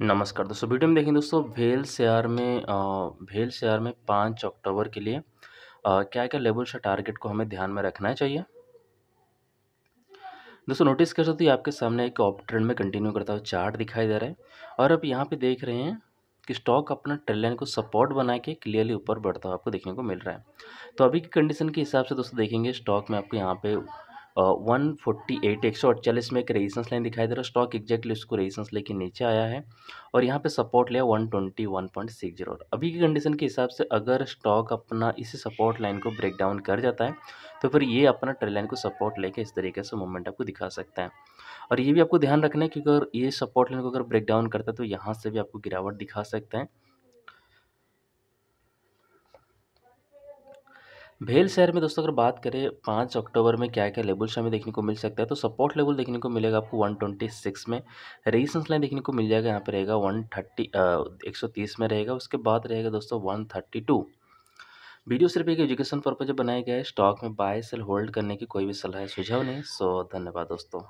नमस्कार दोस्तों वीडियो में देखें दोस्तों भेल शेयर में भेल शेयर में पाँच अक्टूबर के लिए क्या क्या लेवल से टारगेट को हमें ध्यान में रखना चाहिए दोस्तों नोटिस कर सकते हो आपके सामने एक ऑप ट्रेंड में कंटिन्यू करता हुआ चार्ट दिखाई दे रहा है और अब यहाँ पे देख रहे हैं कि स्टॉक अपना ट्रेड लाइन को सपोर्ट बना के क्लियरली ऊपर बढ़ता हुआ आपको देखने को मिल रहा है तो अभी की कंडीशन के हिसाब से दोस्तों देखेंगे स्टॉक में आपको यहाँ पे वन फोर्टी एट एक सौ अड़चालीस में एक रेजिस्टेंस लाइन दिखाई दे रहा है स्टॉक एक्जैक्टली उसको रेजिस्टेंस लेके नीचे आया है और यहाँ पे सपोर्ट लिया one twenty one point six zero अभी की कंडीशन के हिसाब से अगर स्टॉक अपना इसी सपोर्ट लाइन को ब्रेक डाउन कर जाता है तो फिर ये अपना ट्रेड लाइन को सपोर्ट लेके इस तरीके से मूवमेंट आपको दिखा सकता है और ये भी आपको ध्यान रखना है क्योंकि अगर ये सपोर्ट लाइन को अगर ब्रेक डाउन करता है तो यहाँ से भी आपको गिरावट दिखा सकते हैं भेल शहर में दोस्तों अगर बात करें पाँच अक्टूबर में क्या क्या लेवल हमें देखने को मिल सकता है तो सपोर्ट लेवल देखने को मिलेगा आपको 126 में रेजिस्टेंस लाइन देखने को मिल जाएगा यहाँ पर रहेगा 130 तीस में रहेगा उसके बाद रहेगा दोस्तों 132 वीडियो सिर्फ एक एजुकेशन पर्पज बनाया गया है स्टॉक में बाय सेल होल्ड करने की कोई भी सलाह सुझाव नहीं सो धन्यवाद दोस्तों